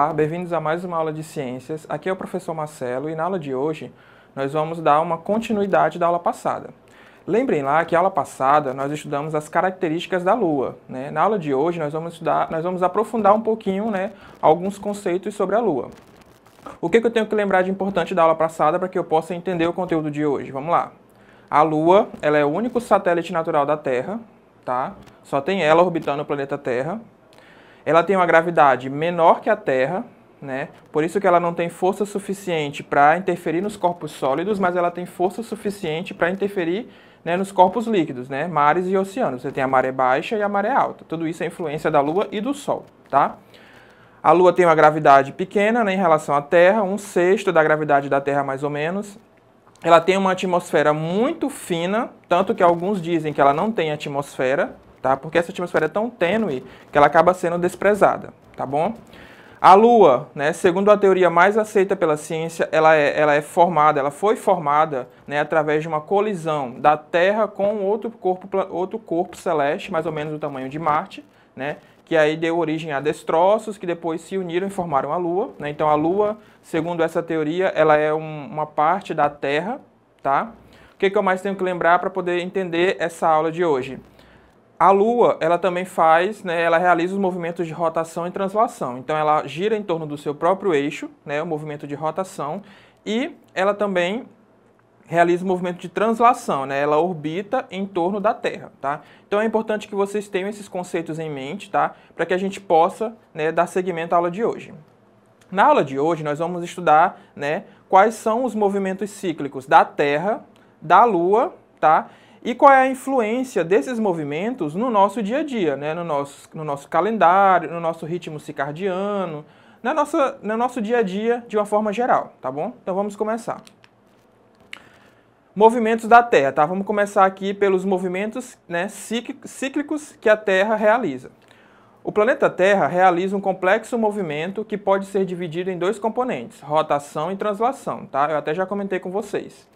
Olá, bem-vindos a mais uma aula de ciências. Aqui é o professor Marcelo e na aula de hoje nós vamos dar uma continuidade da aula passada. Lembrem lá que a aula passada nós estudamos as características da Lua. Né? Na aula de hoje nós vamos estudar, nós vamos aprofundar um pouquinho né, alguns conceitos sobre a Lua. O que, que eu tenho que lembrar de importante da aula passada para que eu possa entender o conteúdo de hoje? Vamos lá. A Lua ela é o único satélite natural da Terra, tá? Só tem ela orbitando o planeta Terra. Ela tem uma gravidade menor que a Terra, né? Por isso que ela não tem força suficiente para interferir nos corpos sólidos, mas ela tem força suficiente para interferir né, nos corpos líquidos, né? mares e oceanos. Você tem a maré baixa e a maré alta. Tudo isso é influência da Lua e do Sol. Tá? A Lua tem uma gravidade pequena né, em relação à Terra, um sexto da gravidade da Terra, mais ou menos. Ela tem uma atmosfera muito fina, tanto que alguns dizem que ela não tem atmosfera, tá? Porque essa atmosfera é tão tênue que ela acaba sendo desprezada, tá bom? A Lua, né, segundo a teoria mais aceita pela ciência, ela é, ela é formada, ela foi formada né, através de uma colisão da Terra com outro corpo, outro corpo celeste, mais ou menos do tamanho de Marte, né, que aí deu origem a destroços que depois se uniram e formaram a Lua. Né? Então a Lua, segundo essa teoria, ela é um, uma parte da Terra. Tá? O que, que eu mais tenho que lembrar para poder entender essa aula de hoje? A Lua, ela também faz, né, ela realiza os movimentos de rotação e translação. Então ela gira em torno do seu próprio eixo, né, o movimento de rotação, e ela também realiza o movimento de translação, né? Ela orbita em torno da Terra, tá? Então é importante que vocês tenham esses conceitos em mente, tá? Para que a gente possa né, dar seguimento à aula de hoje. Na aula de hoje nós vamos estudar, né? Quais são os movimentos cíclicos da Terra, da Lua, tá? e qual é a influência desses movimentos no nosso dia a dia, né? no, nosso, no nosso calendário, no nosso ritmo circadiano, na nossa, no nosso dia a dia de uma forma geral, tá bom? Então vamos começar. Movimentos da Terra, tá? Vamos começar aqui pelos movimentos né, cíclicos que a Terra realiza. O planeta Terra realiza um complexo movimento que pode ser dividido em dois componentes, rotação e translação, tá? Eu até já comentei com vocês.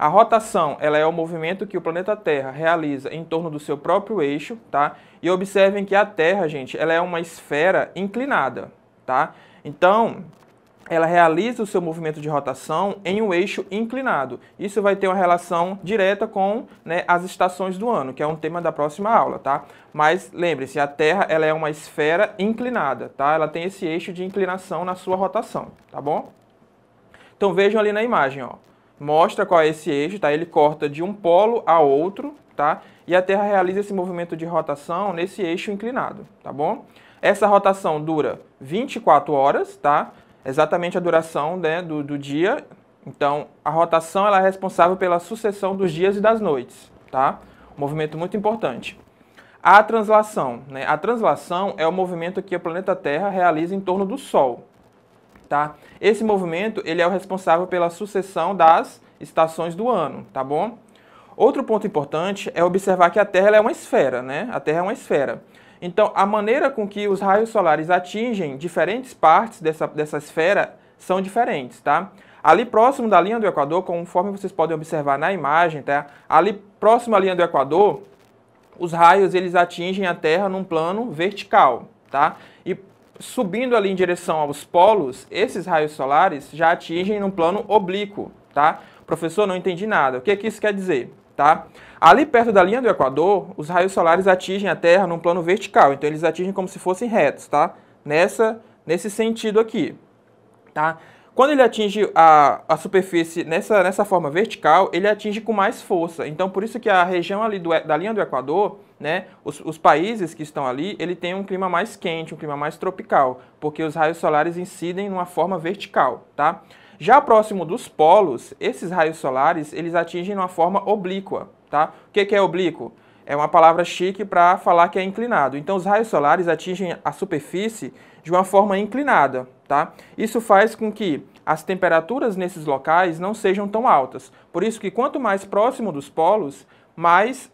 A rotação ela é o movimento que o planeta Terra realiza em torno do seu próprio eixo, tá? E observem que a Terra, gente, ela é uma esfera inclinada, tá? Então, ela realiza o seu movimento de rotação em um eixo inclinado. Isso vai ter uma relação direta com né, as estações do ano, que é um tema da próxima aula, tá? Mas lembre-se, a Terra ela é uma esfera inclinada, tá? Ela tem esse eixo de inclinação na sua rotação, tá bom? Então vejam ali na imagem, ó mostra qual é esse eixo, tá? Ele corta de um polo a outro, tá? E a Terra realiza esse movimento de rotação nesse eixo inclinado, tá bom? Essa rotação dura 24 horas, tá? Exatamente a duração né, do, do dia. Então, a rotação ela é responsável pela sucessão dos dias e das noites, tá? Um movimento muito importante. A translação, né? A translação é o movimento que o planeta Terra realiza em torno do Sol, tá? Esse movimento, ele é o responsável pela sucessão das estações do ano, tá bom? Outro ponto importante é observar que a Terra é uma esfera, né? A Terra é uma esfera. Então, a maneira com que os raios solares atingem diferentes partes dessa, dessa esfera são diferentes, tá? Ali próximo da linha do Equador, conforme vocês podem observar na imagem, tá? Ali próximo à linha do Equador, os raios eles atingem a Terra num plano vertical, tá? E subindo ali em direção aos polos, esses raios solares já atingem num plano oblíquo, tá? Professor, não entendi nada. O que, é que isso quer dizer? Tá? Ali perto da linha do Equador, os raios solares atingem a Terra num plano vertical, então eles atingem como se fossem retos, tá? Nessa, nesse sentido aqui, tá? Quando ele atinge a, a superfície nessa, nessa forma vertical, ele atinge com mais força. Então, por isso que a região ali do, da linha do Equador, né, os, os países que estão ali, ele tem um clima mais quente, um clima mais tropical, porque os raios solares incidem numa forma vertical, tá? Já próximo dos polos, esses raios solares, eles atingem numa forma oblíqua, tá? O que, que é oblíquo? É uma palavra chique para falar que é inclinado. Então, os raios solares atingem a superfície de uma forma inclinada, tá? Isso faz com que as temperaturas nesses locais não sejam tão altas. Por isso que quanto mais próximo dos polos, mais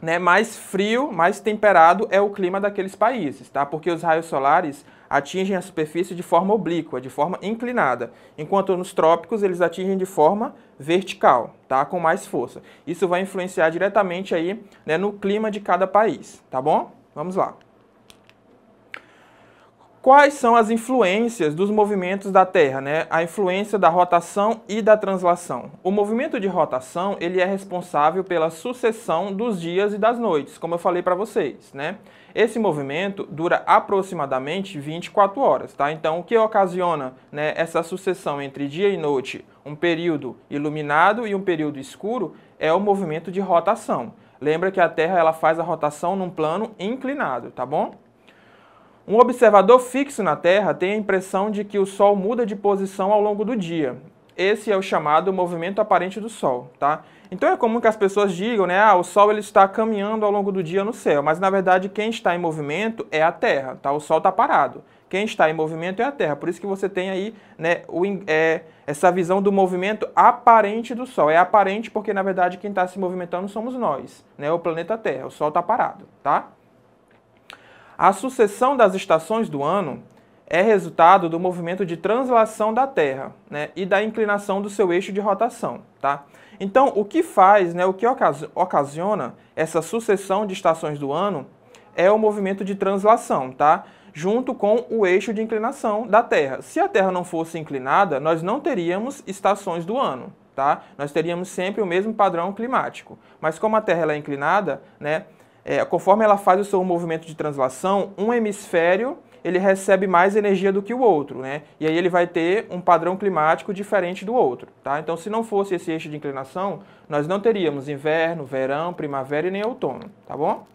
né, mais frio, mais temperado é o clima daqueles países, tá? Porque os raios solares atingem a superfície de forma oblíqua, de forma inclinada, enquanto nos trópicos eles atingem de forma vertical, tá? Com mais força. Isso vai influenciar diretamente aí, né, no clima de cada país, tá bom? Vamos lá. Quais são as influências dos movimentos da Terra, né? A influência da rotação e da translação. O movimento de rotação, ele é responsável pela sucessão dos dias e das noites, como eu falei para vocês, né? Esse movimento dura aproximadamente 24 horas, tá? Então, o que ocasiona, né, essa sucessão entre dia e noite, um período iluminado e um período escuro, é o movimento de rotação. Lembra que a Terra ela faz a rotação num plano inclinado, tá bom? Um observador fixo na Terra tem a impressão de que o Sol muda de posição ao longo do dia. Esse é o chamado movimento aparente do Sol, tá? Então é comum que as pessoas digam, né, ah, o Sol ele está caminhando ao longo do dia no céu, mas na verdade quem está em movimento é a Terra, tá? O Sol está parado. Quem está em movimento é a Terra. Por isso que você tem aí, né, o, é, essa visão do movimento aparente do Sol. É aparente porque na verdade quem está se movimentando somos nós, né? O planeta Terra. O Sol está parado, tá? A sucessão das estações do ano é resultado do movimento de translação da Terra né, e da inclinação do seu eixo de rotação. Tá? Então, o que faz, né, o que ocasiona essa sucessão de estações do ano é o movimento de translação, tá? junto com o eixo de inclinação da Terra. Se a Terra não fosse inclinada, nós não teríamos estações do ano. Tá? Nós teríamos sempre o mesmo padrão climático. Mas como a Terra é inclinada, né, é, conforme ela faz o seu movimento de translação, um hemisfério ele recebe mais energia do que o outro, né? E aí ele vai ter um padrão climático diferente do outro, tá? Então, se não fosse esse eixo de inclinação, nós não teríamos inverno, verão, primavera e nem outono, tá bom?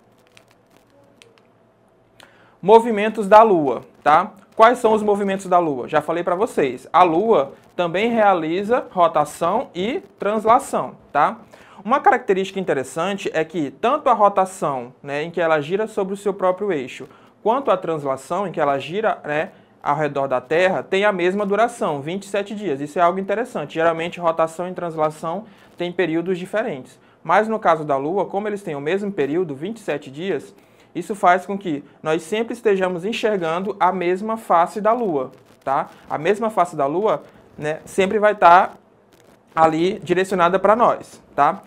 Movimentos da Lua, tá? Quais são os movimentos da Lua? Já falei para vocês. A Lua também realiza rotação e translação, tá? Uma característica interessante é que tanto a rotação, né, em que ela gira sobre o seu próprio eixo, quanto a translação, em que ela gira né, ao redor da Terra, tem a mesma duração, 27 dias. Isso é algo interessante. Geralmente, rotação e translação têm períodos diferentes. Mas no caso da Lua, como eles têm o mesmo período, 27 dias, isso faz com que nós sempre estejamos enxergando a mesma face da Lua, tá? A mesma face da Lua, né, sempre vai estar tá ali direcionada para nós, tá?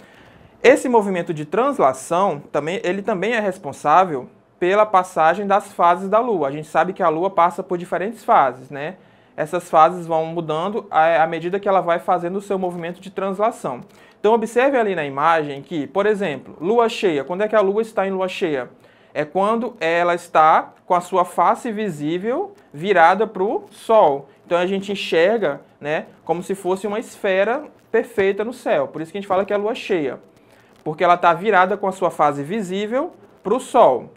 Esse movimento de translação também, ele também é responsável pela passagem das fases da Lua. A gente sabe que a Lua passa por diferentes fases, né? Essas fases vão mudando à medida que ela vai fazendo o seu movimento de translação. Então observe ali na imagem que, por exemplo, Lua cheia. Quando é que a Lua está em Lua cheia? É quando ela está com a sua face visível virada para o Sol. Então a gente enxerga, né, como se fosse uma esfera perfeita no céu. Por isso que a gente fala que é a Lua cheia porque ela está virada com a sua fase visível para o Sol.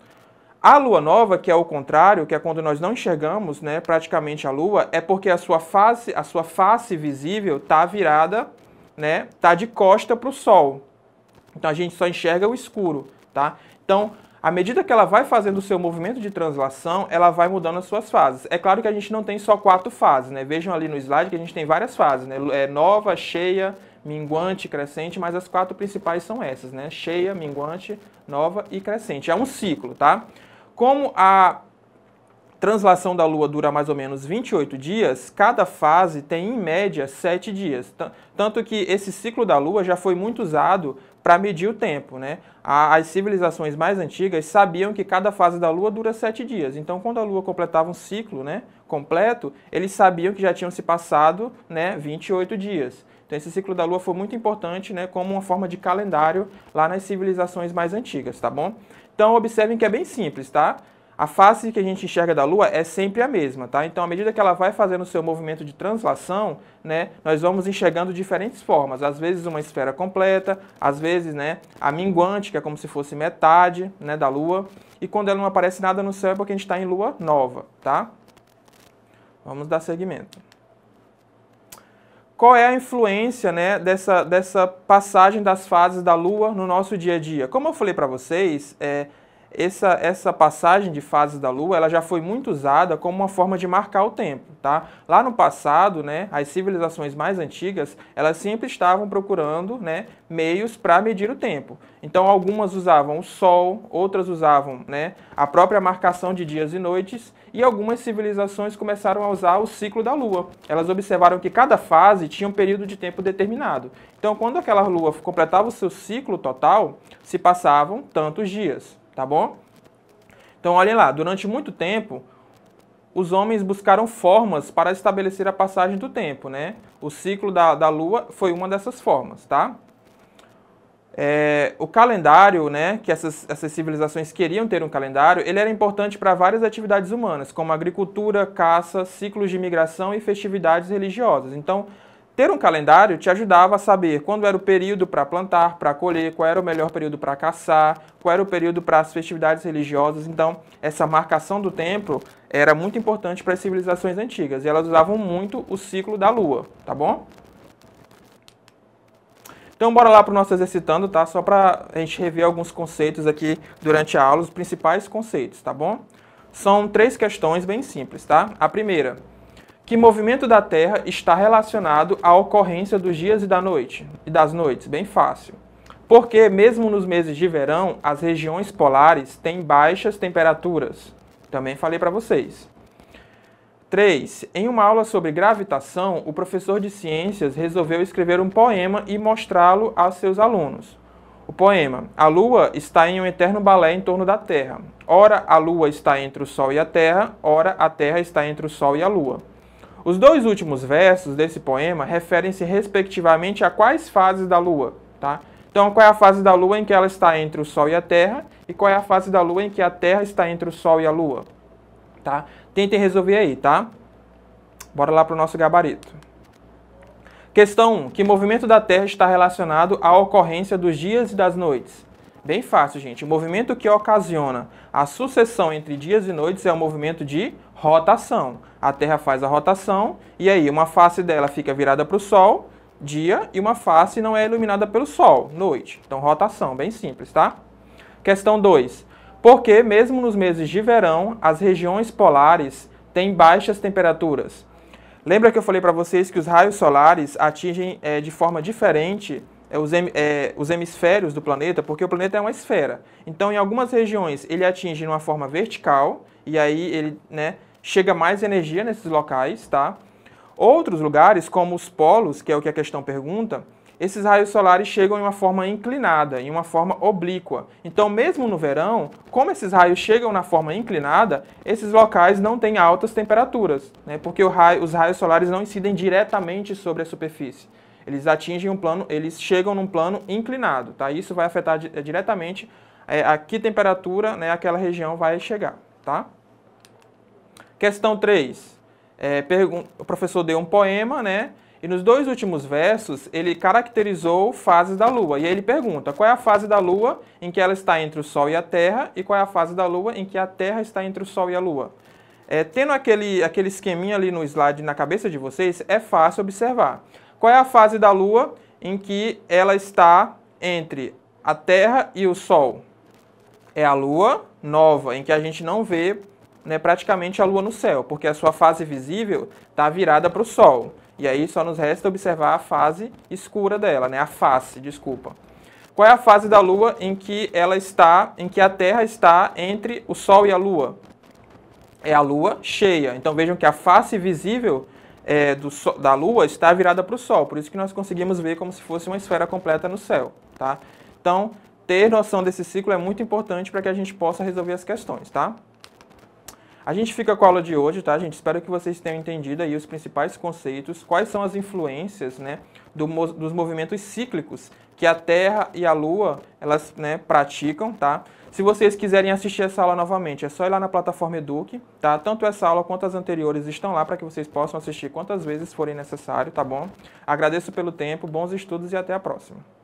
A lua nova, que é o contrário, que é quando nós não enxergamos né, praticamente a lua, é porque a sua face, a sua face visível está virada, né, está de costa para o sol. Então a gente só enxerga o escuro. Tá? Então, à medida que ela vai fazendo o seu movimento de translação, ela vai mudando as suas fases. É claro que a gente não tem só quatro fases, né? Vejam ali no slide que a gente tem várias fases, né? É nova, cheia, minguante, crescente, mas as quatro principais são essas, né? Cheia, minguante, nova e crescente. É um ciclo, tá? Como a translação da Lua dura mais ou menos 28 dias, cada fase tem em média 7 dias. Tanto que esse ciclo da Lua já foi muito usado para medir o tempo. Né? As civilizações mais antigas sabiam que cada fase da Lua dura 7 dias. Então, quando a Lua completava um ciclo né, completo, eles sabiam que já tinham se passado né, 28 dias. Então esse ciclo da lua foi muito importante, né, como uma forma de calendário lá nas civilizações mais antigas, tá bom? Então observem que é bem simples, tá? A face que a gente enxerga da Lua é sempre a mesma, tá? Então, à medida que ela vai fazendo o seu movimento de translação, né, nós vamos enxergando diferentes formas. Às vezes uma esfera completa, às vezes, né, a minguante, que é como se fosse metade, né, da Lua. E quando ela não aparece nada no céu é porque a gente está em Lua nova, tá? Vamos dar seguimento qual é a influência né, dessa, dessa passagem das fases da Lua no nosso dia a dia. Como eu falei para vocês, é, essa, essa passagem de fases da Lua ela já foi muito usada como uma forma de marcar o tempo. Tá? Lá no passado, né, as civilizações mais antigas elas sempre estavam procurando né, meios para medir o tempo. Então algumas usavam o Sol, outras usavam né, a própria marcação de dias e noites, e algumas civilizações começaram a usar o ciclo da Lua. Elas observaram que cada fase tinha um período de tempo determinado. Então quando aquela Lua completava o seu ciclo total, se passavam tantos dias tá bom? Então olhem lá, durante muito tempo, os homens buscaram formas para estabelecer a passagem do tempo, né? O ciclo da, da Lua foi uma dessas formas, tá? É, o calendário, né, que essas, essas civilizações queriam ter um calendário, ele era importante para várias atividades humanas, como agricultura, caça, ciclos de migração e festividades religiosas. Então, ter um calendário te ajudava a saber quando era o período para plantar, para colher, qual era o melhor período para caçar, qual era o período para as festividades religiosas. Então, essa marcação do tempo era muito importante para as civilizações antigas e elas usavam muito o ciclo da lua, tá bom? Então, bora lá para o nosso exercitando, tá? Só para a gente rever alguns conceitos aqui durante a aula, os principais conceitos, tá bom? São três questões bem simples, tá? A primeira, que movimento da Terra está relacionado à ocorrência dos dias e da noite e das noites, bem fácil. Porque mesmo nos meses de verão, as regiões polares têm baixas temperaturas. Também falei para vocês. 3. Em uma aula sobre gravitação, o professor de ciências resolveu escrever um poema e mostrá-lo aos seus alunos. O poema: A Lua está em um eterno balé em torno da Terra. Ora, a Lua está entre o Sol e a Terra, ora, a Terra está entre o Sol e a Lua. Os dois últimos versos desse poema referem-se respectivamente a quais fases da Lua, tá? Então, qual é a fase da Lua em que ela está entre o Sol e a Terra e qual é a fase da Lua em que a Terra está entre o Sol e a Lua, tá? Tentem resolver aí, tá? Bora lá para o nosso gabarito. Questão 1. Que movimento da Terra está relacionado à ocorrência dos dias e das noites? Bem fácil, gente. O movimento que ocasiona a sucessão entre dias e noites é o movimento de rotação. A Terra faz a rotação e aí uma face dela fica virada para o Sol, dia, e uma face não é iluminada pelo Sol, noite. Então, rotação, bem simples, tá? Questão 2. que mesmo nos meses de verão, as regiões polares têm baixas temperaturas? Lembra que eu falei para vocês que os raios solares atingem é, de forma diferente é os, hem, é, os hemisférios do planeta, porque o planeta é uma esfera. Então, em algumas regiões, ele atinge de uma forma vertical, e aí ele né, chega mais energia nesses locais, tá? Outros lugares, como os polos, que é o que a questão pergunta, esses raios solares chegam em uma forma inclinada, em uma forma oblíqua. Então, mesmo no verão, como esses raios chegam na forma inclinada, esses locais não têm altas temperaturas, né? porque raio, os raios solares não incidem diretamente sobre a superfície eles atingem um plano, eles chegam num plano inclinado, tá? Isso vai afetar eh, diretamente é, a que temperatura né, aquela região vai chegar, tá? Questão 3. É, eh, o professor deu um poema, né? E nos dois últimos versos, ele caracterizou fases da Lua. E aí ele pergunta: qual é a fase da Lua em que ela está entre o Sol e a Terra? E qual é a fase da Lua em que a Terra está entre o Sol e a Lua? É, tendo aquele, aquele esqueminha ali no slide na cabeça de vocês, é fácil observar. Qual é a fase da Lua em que ela está entre a Terra e o Sol? É a Lua nova, em que a gente não vê né, praticamente a Lua no céu, porque a sua fase visível está virada para o Sol. E aí só nos resta observar a fase escura dela, né, a face, desculpa. Qual é a fase da Lua em que ela está, em que a Terra está entre o Sol e a Lua? É a Lua cheia. Então vejam que a face visível é, do, da Lua está virada para o Sol, por isso que nós conseguimos ver como se fosse uma esfera completa no céu, tá? Então, ter noção desse ciclo é muito importante para que a gente possa resolver as questões, tá? A gente fica com a aula de hoje, tá, gente? Espero que vocês tenham entendido aí os principais conceitos, quais são as influências, né, do, dos movimentos cíclicos que a Terra e a Lua, elas, né, praticam, tá? Se vocês quiserem assistir essa aula novamente, é só ir lá na plataforma Eduque, tá? Tanto essa aula quanto as anteriores estão lá para que vocês possam assistir quantas vezes forem necessário, tá bom? Agradeço pelo tempo, bons estudos e até a próxima.